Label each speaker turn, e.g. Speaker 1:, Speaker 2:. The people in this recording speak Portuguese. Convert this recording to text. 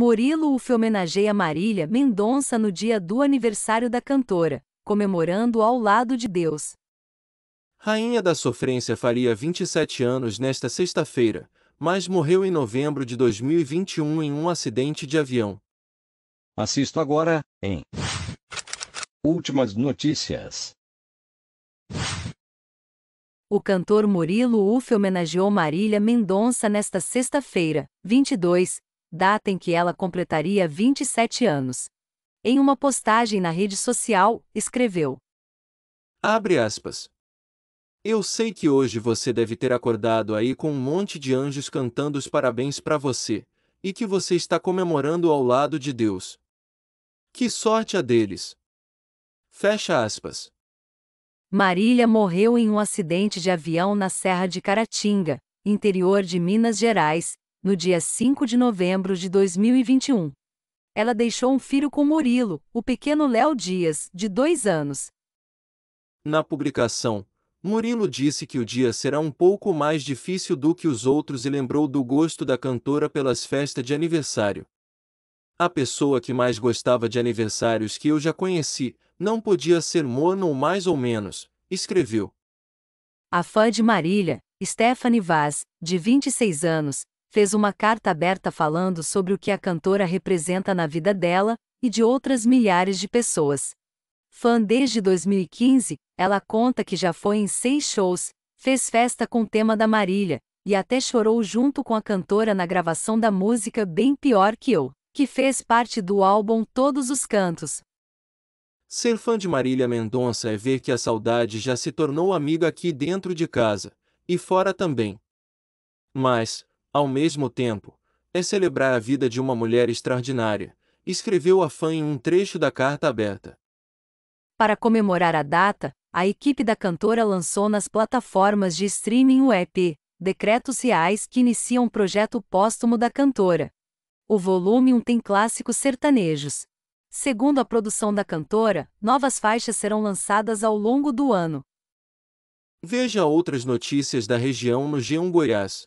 Speaker 1: Murilo Uff homenageia Marília Mendonça no dia do aniversário da cantora, comemorando ao lado de Deus.
Speaker 2: Rainha da Sofrência faria 27 anos nesta sexta-feira, mas morreu em novembro de 2021 em um acidente de avião. Assisto agora, em Últimas Notícias.
Speaker 1: O cantor Murilo Uff homenageou Marília Mendonça nesta sexta-feira, 22, data em que ela completaria 27 anos. Em uma postagem na rede social, escreveu:
Speaker 2: Abre aspas. Eu sei que hoje você deve ter acordado aí com um monte de anjos cantando os parabéns para você, e que você está comemorando ao lado de Deus. Que sorte a deles! Fecha aspas.
Speaker 1: Marília morreu em um acidente de avião na Serra de Caratinga, interior de Minas Gerais, no dia 5 de novembro de 2021. Ela deixou um filho com Murilo, o pequeno Léo Dias, de dois anos.
Speaker 2: Na publicação, Murilo disse que o dia será um pouco mais difícil do que os outros e lembrou do gosto da cantora pelas festas de aniversário. A pessoa que mais gostava de aniversários que eu já conheci, não podia ser mono ou mais ou menos, escreveu.
Speaker 1: A fã de Marília, Stephanie Vaz, de 26 anos, fez uma carta aberta falando sobre o que a cantora representa na vida dela e de outras milhares de pessoas. Fã desde 2015, ela conta que já foi em seis shows, fez festa com o tema da Marília e até chorou junto com a cantora na gravação da música Bem Pior Que Eu, que fez parte do álbum Todos os Cantos.
Speaker 2: Ser fã de Marília Mendonça é ver que a saudade já se tornou amiga aqui dentro de casa, e fora também. Mas, ao mesmo tempo, é celebrar a vida de uma mulher extraordinária, escreveu a fã em um trecho da carta aberta.
Speaker 1: Para comemorar a data, a equipe da cantora lançou nas plataformas de streaming o EP, Decretos Reais que iniciam o projeto póstumo da cantora. O volume 1 tem clássicos sertanejos. Segundo a produção da cantora, novas faixas serão lançadas ao longo do ano.
Speaker 2: Veja outras notícias da região no G1 Goiás